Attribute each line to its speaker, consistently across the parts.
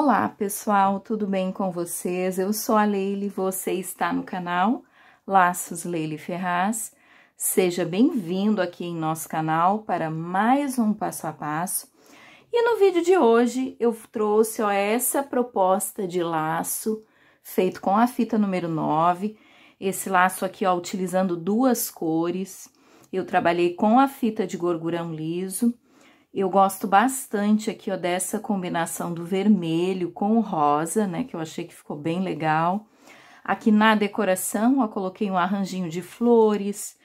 Speaker 1: Olá pessoal, tudo bem com vocês? Eu sou a Leile, você está no canal Laços Leile Ferraz. Seja bem-vindo aqui em nosso canal para mais um passo a passo. E no vídeo de hoje eu trouxe ó, essa proposta de laço feito com a fita número 9. Esse laço aqui, ó, utilizando duas cores. Eu trabalhei com a fita de gorgurão liso eu gosto bastante aqui, ó, dessa combinação do vermelho com o rosa, né, que eu achei que ficou bem legal. Aqui na decoração, ó, coloquei um arranjinho de flores.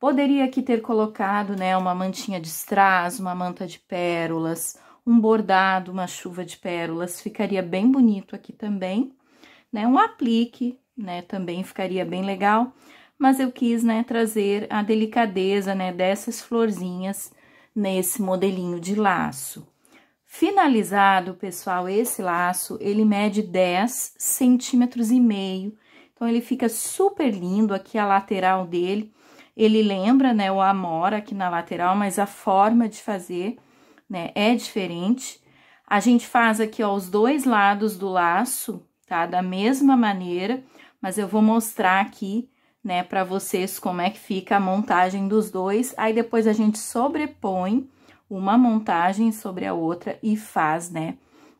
Speaker 1: Poderia aqui ter colocado, né, uma mantinha de strass, uma manta de pérolas, um bordado, uma chuva de pérolas, ficaria bem bonito aqui também, né? Um aplique, né, também ficaria bem legal, mas eu quis, né, trazer a delicadeza, né, dessas florzinhas nesse modelinho de laço. Finalizado, pessoal, esse laço, ele mede 10 centímetros e meio. Então, ele fica super lindo aqui a lateral dele. Ele lembra, né, o amora aqui na lateral, mas a forma de fazer, né, é diferente. A gente faz aqui, ó, os dois lados do laço, tá? Da mesma maneira, mas eu vou mostrar aqui né, para vocês como é que fica a montagem dos dois. Aí depois a gente sobrepõe uma montagem sobre a outra e faz, né,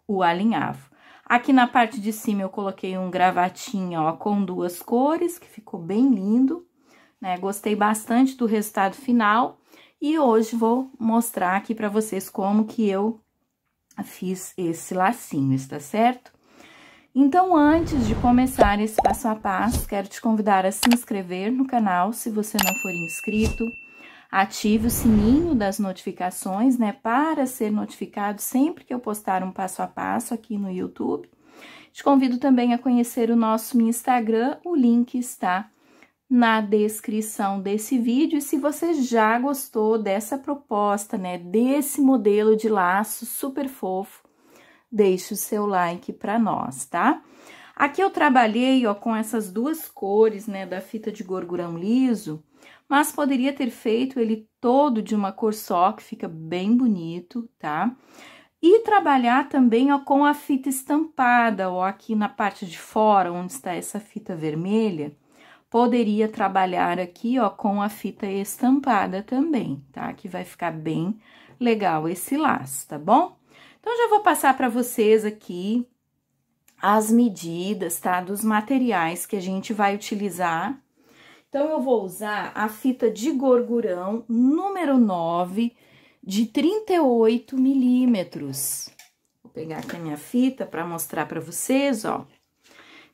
Speaker 1: o alinhavo. Aqui na parte de cima eu coloquei um gravatinho, ó, com duas cores, que ficou bem lindo, né? Gostei bastante do resultado final e hoje vou mostrar aqui para vocês como que eu fiz esse lacinho, está certo? Então, antes de começar esse passo a passo, quero te convidar a se inscrever no canal se você não for inscrito. Ative o sininho das notificações, né, para ser notificado sempre que eu postar um passo a passo aqui no YouTube. Te convido também a conhecer o nosso Instagram, o link está na descrição desse vídeo. E se você já gostou dessa proposta, né, desse modelo de laço super fofo, deixe o seu like para nós, tá? Aqui eu trabalhei, ó, com essas duas cores, né, da fita de gorgurão liso, mas poderia ter feito ele todo de uma cor só, que fica bem bonito, tá? E trabalhar também, ó, com a fita estampada, ó, aqui na parte de fora, onde está essa fita vermelha, poderia trabalhar aqui, ó, com a fita estampada também, tá? Que vai ficar bem legal esse laço, tá bom? Então, já vou passar para vocês aqui as medidas, tá? Dos materiais que a gente vai utilizar. Então, eu vou usar a fita de gorgurão número 9 de 38 milímetros. Vou pegar aqui a minha fita para mostrar para vocês, ó.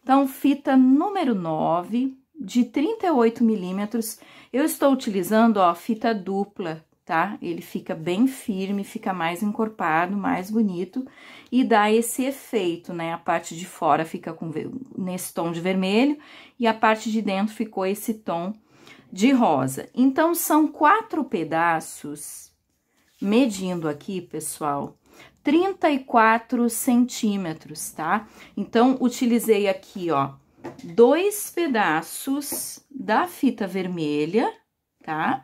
Speaker 1: Então, fita número 9 de 38 milímetros. Eu estou utilizando, ó, fita dupla, tá? Ele fica bem firme, fica mais encorpado, mais bonito e dá esse efeito, né? A parte de fora fica com nesse tom de vermelho e a parte de dentro ficou esse tom de rosa. Então, são quatro pedaços, medindo aqui, pessoal, 34 centímetros, tá? Então, utilizei aqui, ó, dois pedaços da fita vermelha, tá?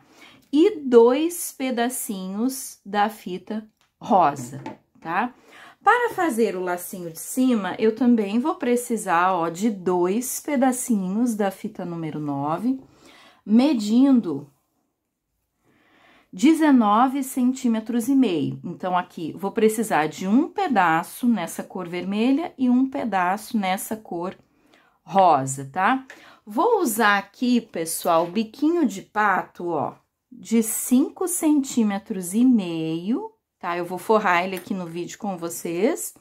Speaker 1: e dois pedacinhos da fita rosa, tá? Para fazer o lacinho de cima, eu também vou precisar, ó, de dois pedacinhos da fita número 9, medindo 19 centímetros e meio. Então, aqui, vou precisar de um pedaço nessa cor vermelha e um pedaço nessa cor rosa, tá? Vou usar aqui, pessoal, biquinho de pato, ó, de 5 centímetros e meio, tá? Eu vou forrar ele aqui no vídeo com vocês.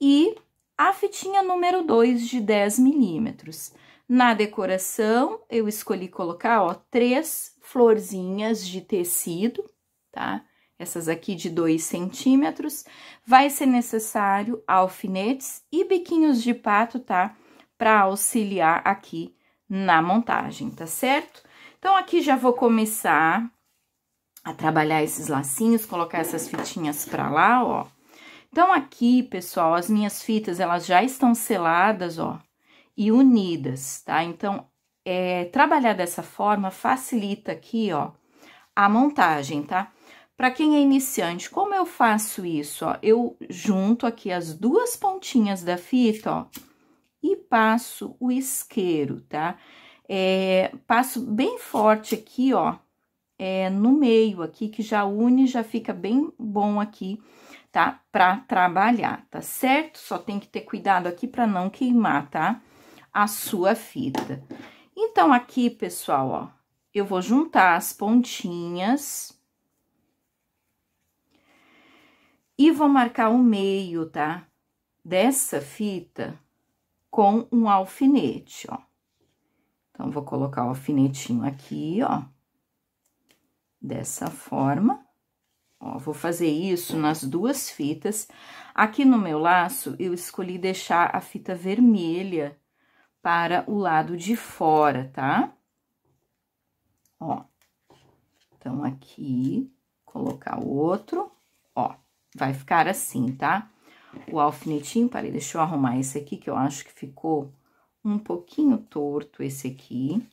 Speaker 1: E a fitinha número 2 de 10 milímetros. Na decoração, eu escolhi colocar, ó, três florzinhas de tecido, tá? Essas aqui de 2 centímetros. Vai ser necessário alfinetes e biquinhos de pato, tá? Para auxiliar aqui na montagem, tá certo? Então, aqui já vou começar a trabalhar esses lacinhos, colocar essas fitinhas pra lá, ó. Então, aqui, pessoal, as minhas fitas, elas já estão seladas, ó, e unidas, tá? Então, é, trabalhar dessa forma facilita aqui, ó, a montagem, tá? Para quem é iniciante, como eu faço isso, ó? Eu junto aqui as duas pontinhas da fita, ó, e passo o isqueiro, tá? Tá? É, passo bem forte aqui, ó, é, no meio aqui, que já une, já fica bem bom aqui, tá? Pra trabalhar, tá certo? Só tem que ter cuidado aqui pra não queimar, tá? A sua fita. Então, aqui, pessoal, ó, eu vou juntar as pontinhas... E vou marcar o meio, tá? Dessa fita com um alfinete, ó. Então, vou colocar o alfinetinho aqui, ó. Dessa forma. Ó, vou fazer isso nas duas fitas. Aqui no meu laço, eu escolhi deixar a fita vermelha para o lado de fora, tá? Ó. Então, aqui, colocar o outro, ó. Vai ficar assim, tá? O alfinetinho, parei, deixa eu arrumar esse aqui, que eu acho que ficou um pouquinho torto esse aqui,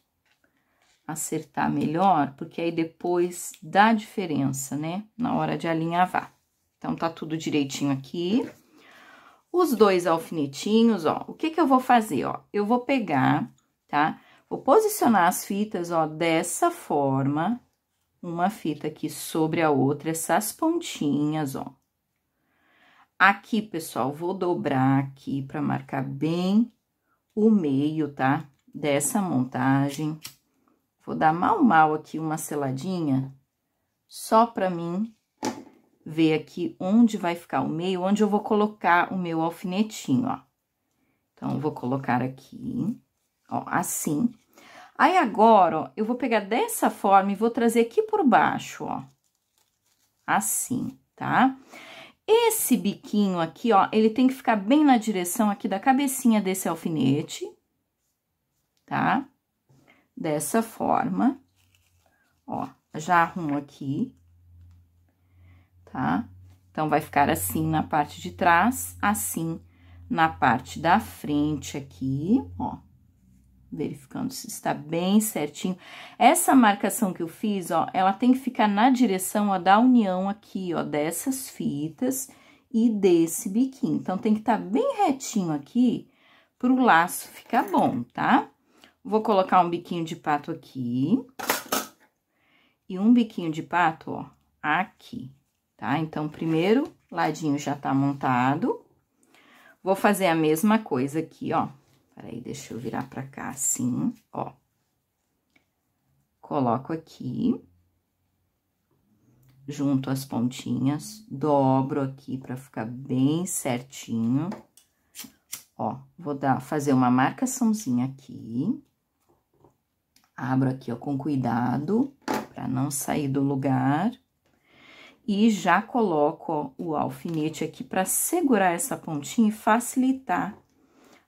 Speaker 1: acertar melhor, porque aí depois dá diferença, né? Na hora de alinhavar. Então, tá tudo direitinho aqui. Os dois alfinetinhos, ó, o que que eu vou fazer, ó? Eu vou pegar, tá? Vou posicionar as fitas, ó, dessa forma, uma fita aqui sobre a outra, essas pontinhas, ó. Aqui, pessoal, vou dobrar aqui para marcar bem o meio, tá? Dessa montagem. Vou dar mal, mal aqui uma seladinha, só pra mim ver aqui onde vai ficar o meio, onde eu vou colocar o meu alfinetinho, ó. Então, vou colocar aqui, ó, assim. Aí, agora, ó, eu vou pegar dessa forma e vou trazer aqui por baixo, ó. Assim, tá? Tá? Esse biquinho aqui, ó, ele tem que ficar bem na direção aqui da cabecinha desse alfinete, tá? Dessa forma, ó, já arrumo aqui, tá? Então, vai ficar assim na parte de trás, assim na parte da frente aqui, ó verificando se está bem certinho. Essa marcação que eu fiz, ó, ela tem que ficar na direção ó, da união aqui, ó, dessas fitas e desse biquinho. Então, tem que estar tá bem retinho aqui para o laço ficar bom, tá? Vou colocar um biquinho de pato aqui e um biquinho de pato, ó, aqui, tá? Então, primeiro ladinho já tá montado. Vou fazer a mesma coisa aqui, ó, Peraí, deixa eu virar pra cá assim, ó. Coloco aqui, junto as pontinhas, dobro aqui pra ficar bem certinho. Ó, vou dar, fazer uma marcaçãozinha aqui. Abro aqui, ó, com cuidado, pra não sair do lugar. E já coloco ó, o alfinete aqui pra segurar essa pontinha e facilitar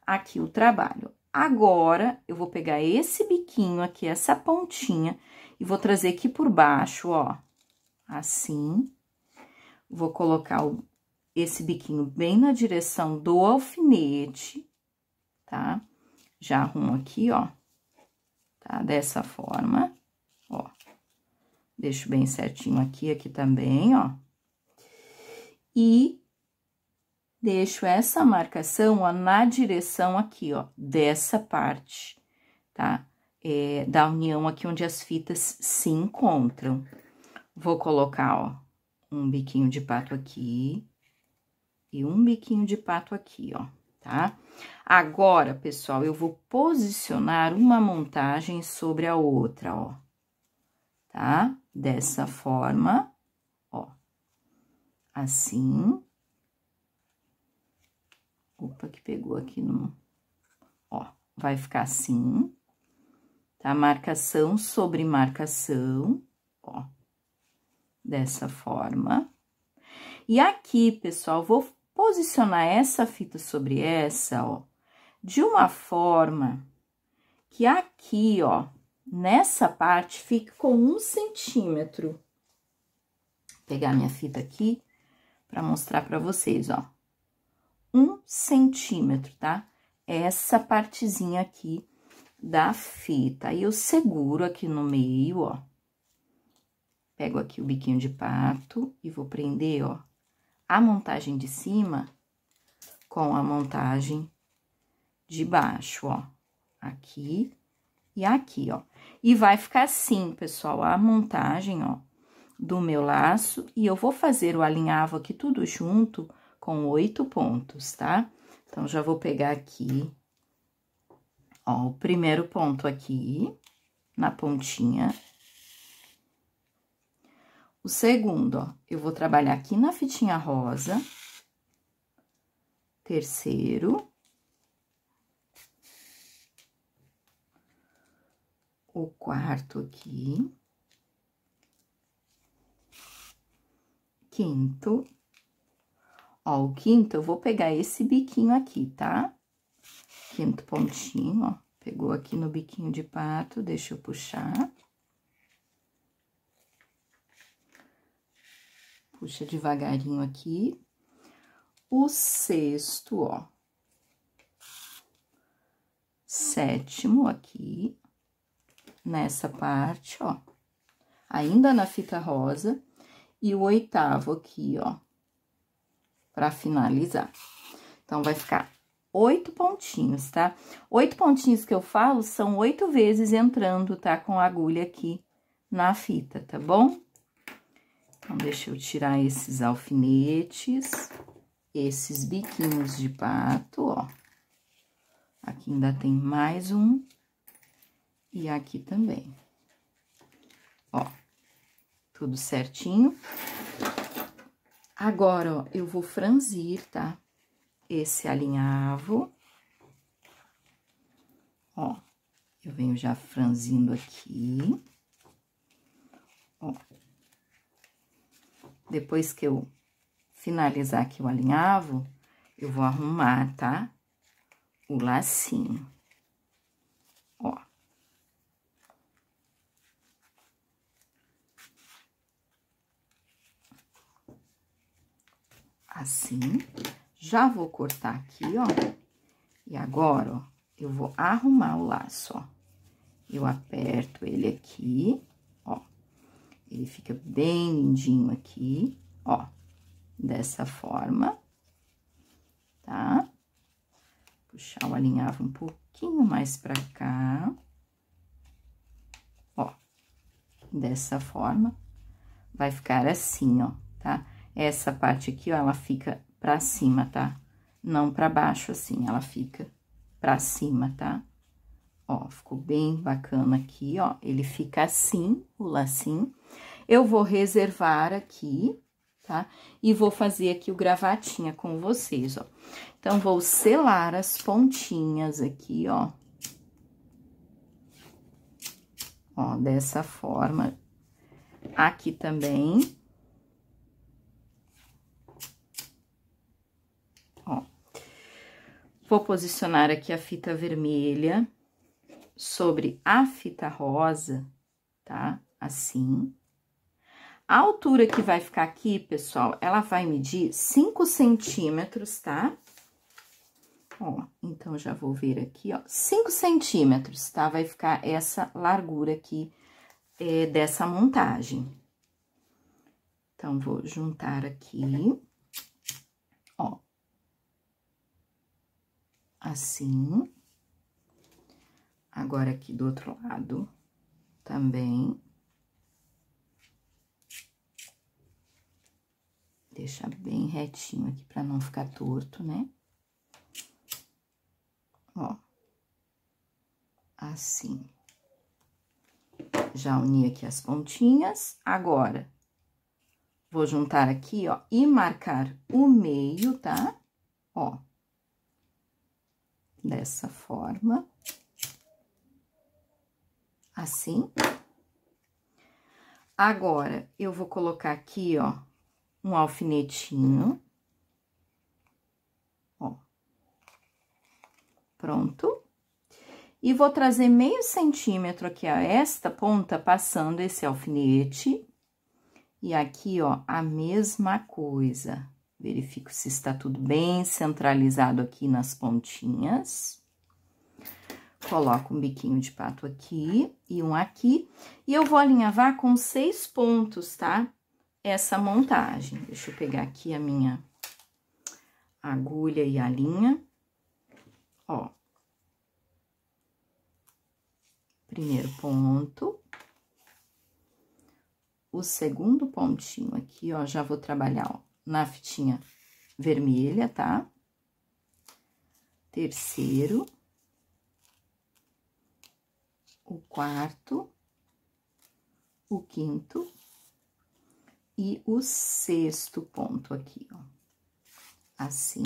Speaker 1: aqui o trabalho. Agora, eu vou pegar esse biquinho aqui, essa pontinha, e vou trazer aqui por baixo, ó, assim. Vou colocar o, esse biquinho bem na direção do alfinete, tá? Já arrumo aqui, ó, tá? Dessa forma, ó. Deixo bem certinho aqui, aqui também, ó. E deixo essa marcação, ó, na direção aqui, ó, dessa parte, tá? É, da união aqui onde as fitas se encontram. Vou colocar, ó, um biquinho de pato aqui e um biquinho de pato aqui, ó, tá? Agora, pessoal, eu vou posicionar uma montagem sobre a outra, ó, tá? Dessa forma, ó, assim, Opa, que pegou aqui no... Ó, vai ficar assim, tá? Marcação sobre marcação, ó, dessa forma. E aqui, pessoal, vou posicionar essa fita sobre essa, ó, de uma forma que aqui, ó, nessa parte fique com um centímetro. Vou pegar minha fita aqui para mostrar para vocês, ó um centímetro, tá? Essa partezinha aqui da fita. E eu seguro aqui no meio, ó. Pego aqui o biquinho de pato e vou prender, ó, a montagem de cima com a montagem de baixo, ó. Aqui e aqui, ó. E vai ficar assim, pessoal, a montagem, ó, do meu laço. E eu vou fazer o alinhavo aqui tudo junto com oito pontos, tá? Então, já vou pegar aqui, ó, o primeiro ponto aqui, na pontinha. O segundo, ó, eu vou trabalhar aqui na fitinha rosa. Terceiro. O quarto aqui. Quinto Ó, o quinto, eu vou pegar esse biquinho aqui, tá? Quinto pontinho, ó. Pegou aqui no biquinho de pato, deixa eu puxar. Puxa devagarinho aqui. O sexto, ó. Sétimo aqui, nessa parte, ó. Ainda na fita rosa. E o oitavo aqui, ó, para finalizar. Então, vai ficar oito pontinhos, tá? Oito pontinhos que eu falo são oito vezes entrando, tá? Com a agulha aqui na fita, tá bom? Então, deixa eu tirar esses alfinetes, esses biquinhos de pato, ó. Aqui ainda tem mais um. E aqui também. Ó, tudo certinho. Agora, ó, eu vou franzir, tá? Esse alinhavo. Ó, eu venho já franzindo aqui. Ó. Depois que eu finalizar aqui o alinhavo, eu vou arrumar, tá? O lacinho. assim. Já vou cortar aqui, ó. E agora, ó, eu vou arrumar o laço, ó. Eu aperto ele aqui, ó. Ele fica bem lindinho aqui, ó. Dessa forma, tá? Puxar o alinhavo um pouquinho mais pra cá. Ó. Dessa forma. Vai ficar assim, ó, tá? Tá? Essa parte aqui, ó, ela fica pra cima, tá? Não pra baixo, assim, ela fica pra cima, tá? Ó, ficou bem bacana aqui, ó. Ele fica assim, o lacinho. Eu vou reservar aqui, tá? E vou fazer aqui o gravatinha com vocês, ó. Então, vou selar as pontinhas aqui, ó. Ó, dessa forma. Aqui também. Vou posicionar aqui a fita vermelha sobre a fita rosa, tá? Assim. A altura que vai ficar aqui, pessoal, ela vai medir 5 centímetros, tá? Ó, então, já vou ver aqui, ó, 5 centímetros, tá? Vai ficar essa largura aqui é, dessa montagem. Então, vou juntar aqui. assim. Agora, aqui do outro lado, também. Deixar bem retinho aqui pra não ficar torto, né? Ó. Assim. Já uni aqui as pontinhas. Agora, vou juntar aqui, ó, e marcar o meio, tá? Ó dessa forma. Assim. Agora, eu vou colocar aqui, ó, um alfinetinho. Ó. Pronto. E vou trazer meio centímetro aqui, a esta ponta passando esse alfinete. E aqui, ó, a mesma coisa. Verifico se está tudo bem centralizado aqui nas pontinhas. Coloco um biquinho de pato aqui e um aqui. E eu vou alinhavar com seis pontos, tá? Essa montagem. Deixa eu pegar aqui a minha agulha e a linha. Ó. Primeiro ponto. O segundo pontinho aqui, ó, já vou trabalhar, ó na fitinha vermelha, tá? Terceiro. O quarto. O quinto. E o sexto ponto aqui, ó. Assim.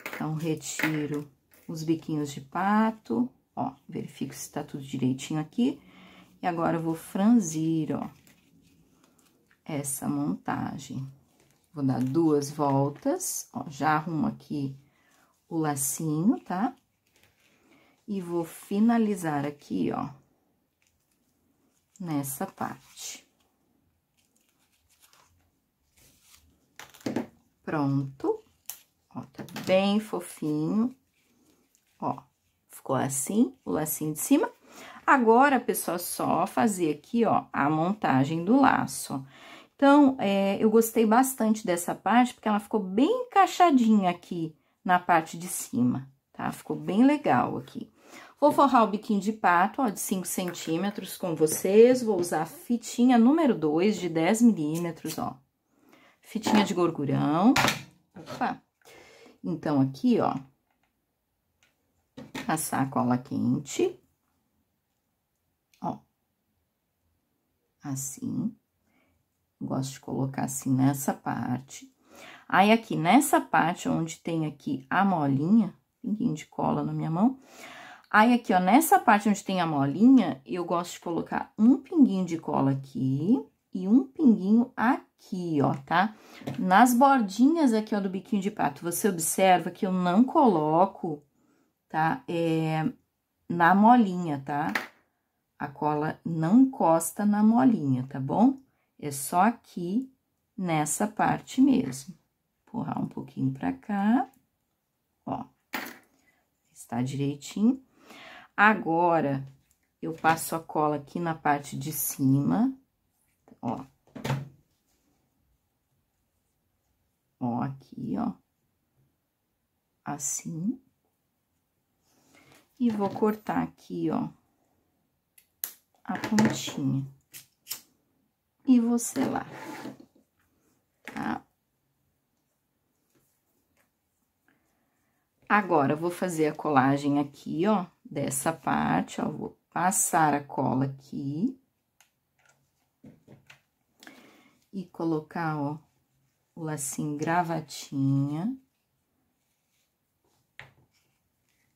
Speaker 1: Então, retiro os biquinhos de pato, ó, verifico se tá tudo direitinho aqui. E agora, eu vou franzir, ó, essa montagem. Vou dar duas voltas, ó, já arrumo aqui o lacinho, tá? E vou finalizar aqui, ó, nessa parte. Pronto. Ó, tá bem fofinho. Ó, ficou assim, o lacinho de cima. Agora, pessoal, só fazer aqui, ó, a montagem do laço, ó. Então, é, eu gostei bastante dessa parte, porque ela ficou bem encaixadinha aqui na parte de cima, tá? Ficou bem legal aqui. Vou forrar o biquinho de pato, ó, de 5 centímetros com vocês. Vou usar a fitinha número 2 de 10 milímetros, ó. Fitinha de gorgurão. Opa! Então, aqui, ó, passar a cola quente. Ó. Assim. Gosto de colocar assim nessa parte. Aí, aqui nessa parte onde tem aqui a molinha, pinguinho de cola na minha mão. Aí, aqui, ó, nessa parte onde tem a molinha, eu gosto de colocar um pinguinho de cola aqui e um pinguinho aqui, ó, tá? Nas bordinhas aqui, ó, do biquinho de pato, você observa que eu não coloco, tá? É, na molinha, tá? A cola não encosta na molinha, tá bom? É só aqui nessa parte mesmo. Empurrar um pouquinho pra cá, ó. Está direitinho. Agora, eu passo a cola aqui na parte de cima, ó. Ó, aqui, ó. Assim. E vou cortar aqui, ó, a pontinha e vou selar, tá? Agora, vou fazer a colagem aqui, ó, dessa parte, ó, vou passar a cola aqui. E colocar, ó, o lacinho gravatinha.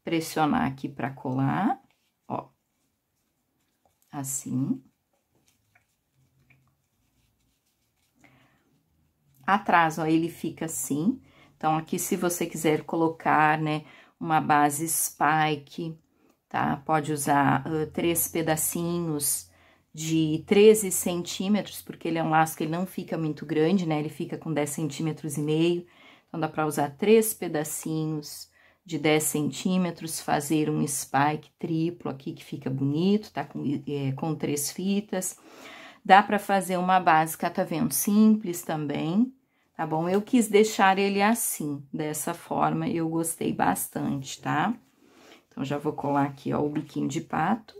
Speaker 1: Pressionar aqui pra colar, ó. Assim. atrás, ó, ele fica assim. Então, aqui se você quiser colocar, né, uma base spike, tá? Pode usar uh, três pedacinhos de 13 centímetros, porque ele é um laço que ele não fica muito grande, né? Ele fica com 10 centímetros e meio. Então, dá para usar três pedacinhos de 10 centímetros, fazer um spike triplo aqui que fica bonito, tá? Com, é, com três fitas. Dá para fazer uma base catavento tá simples também, tá bom? Eu quis deixar ele assim, dessa forma, eu gostei bastante, tá? Então, já vou colar aqui, ó, o biquinho de pato.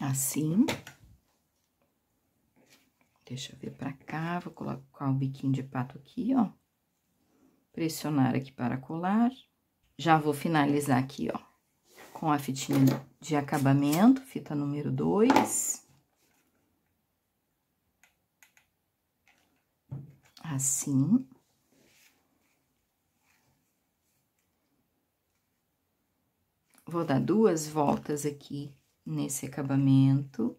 Speaker 1: Assim. Deixa eu ver pra cá, vou colocar o biquinho de pato aqui, ó. Pressionar aqui para colar. Já vou finalizar aqui, ó, com a fitinha de acabamento, fita número 2. assim. Vou dar duas voltas aqui nesse acabamento.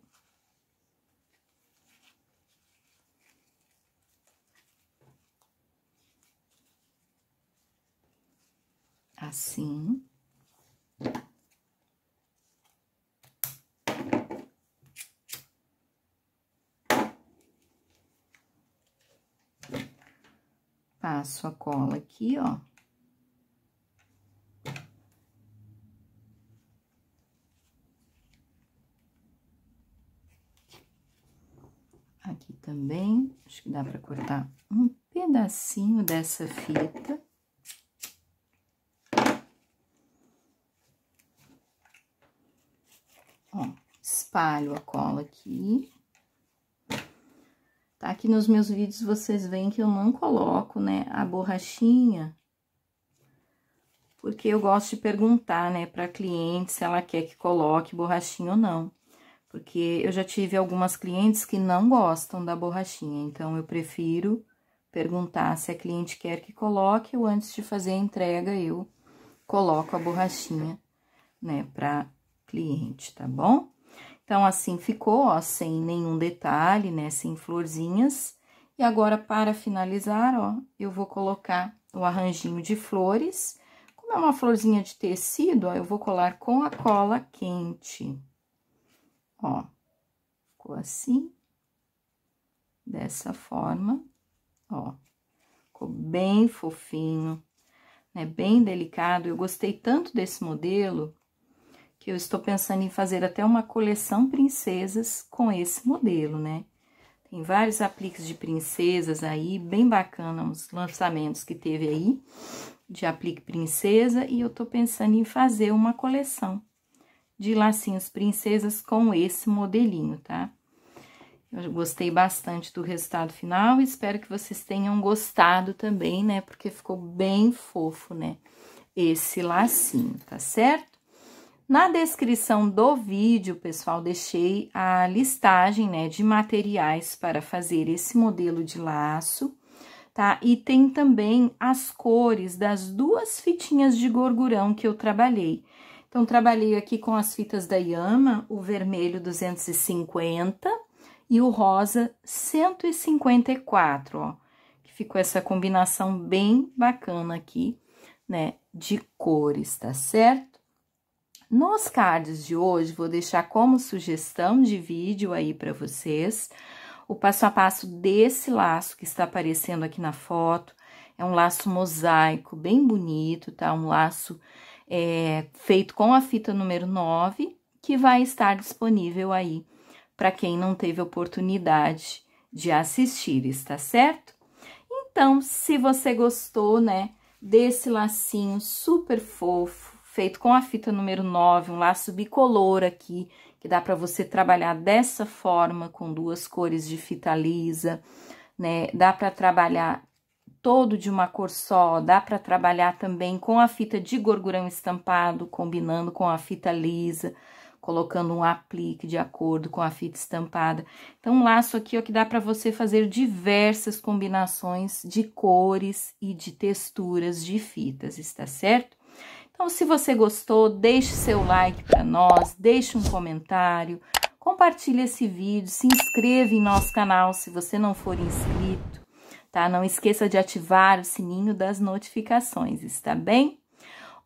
Speaker 1: Assim. passo a cola aqui, ó. Aqui também, acho que dá para cortar um pedacinho dessa fita. Ó, espalho a cola aqui. Aqui nos meus vídeos vocês veem que eu não coloco, né, a borrachinha, porque eu gosto de perguntar, né, para cliente se ela quer que coloque borrachinha ou não. Porque eu já tive algumas clientes que não gostam da borrachinha, então eu prefiro perguntar se a cliente quer que coloque ou antes de fazer a entrega eu coloco a borrachinha, né, para cliente, tá bom? Então, assim ficou, ó, sem nenhum detalhe, né, sem florzinhas. E agora, para finalizar, ó, eu vou colocar o arranjinho de flores. Como é uma florzinha de tecido, ó, eu vou colar com a cola quente. Ó, ficou assim, dessa forma, ó. Ficou bem fofinho, né, bem delicado. Eu gostei tanto desse modelo que eu estou pensando em fazer até uma coleção princesas com esse modelo, né? Tem vários apliques de princesas aí, bem bacana os lançamentos que teve aí de aplique princesa e eu tô pensando em fazer uma coleção de lacinhos princesas com esse modelinho, tá? Eu gostei bastante do resultado final, espero que vocês tenham gostado também, né? Porque ficou bem fofo, né? Esse lacinho, tá certo? Na descrição do vídeo, pessoal, deixei a listagem né, de materiais para fazer esse modelo de laço, tá? E tem também as cores das duas fitinhas de gorgurão que eu trabalhei. Então, trabalhei aqui com as fitas da Yama, o vermelho 250 e o rosa 154, ó. Que ficou essa combinação bem bacana aqui, né, de cores, tá certo? Nos cards de hoje, vou deixar como sugestão de vídeo aí para vocês o passo a passo desse laço que está aparecendo aqui na foto. É um laço mosaico, bem bonito, tá? Um laço é, feito com a fita número 9, que vai estar disponível aí para quem não teve oportunidade de assistir, está certo? Então, se você gostou, né, desse lacinho super fofo, feito com a fita número 9, um laço bicolor aqui, que dá para você trabalhar dessa forma, com duas cores de fita lisa, né? Dá para trabalhar todo de uma cor só, dá para trabalhar também com a fita de gorgurão estampado, combinando com a fita lisa, colocando um aplique de acordo com a fita estampada. Então, um laço aqui ó, que dá para você fazer diversas combinações de cores e de texturas de fitas, está certo? Então, se você gostou, deixe seu like para nós, deixe um comentário, compartilhe esse vídeo, se inscreva em nosso canal se você não for inscrito, tá? Não esqueça de ativar o sininho das notificações, está bem?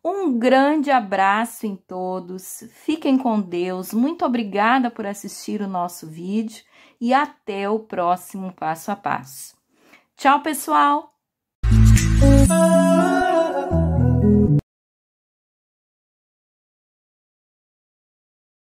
Speaker 1: Um grande abraço em todos, fiquem com Deus, muito obrigada por assistir o nosso vídeo e até o próximo passo a passo. Tchau, pessoal!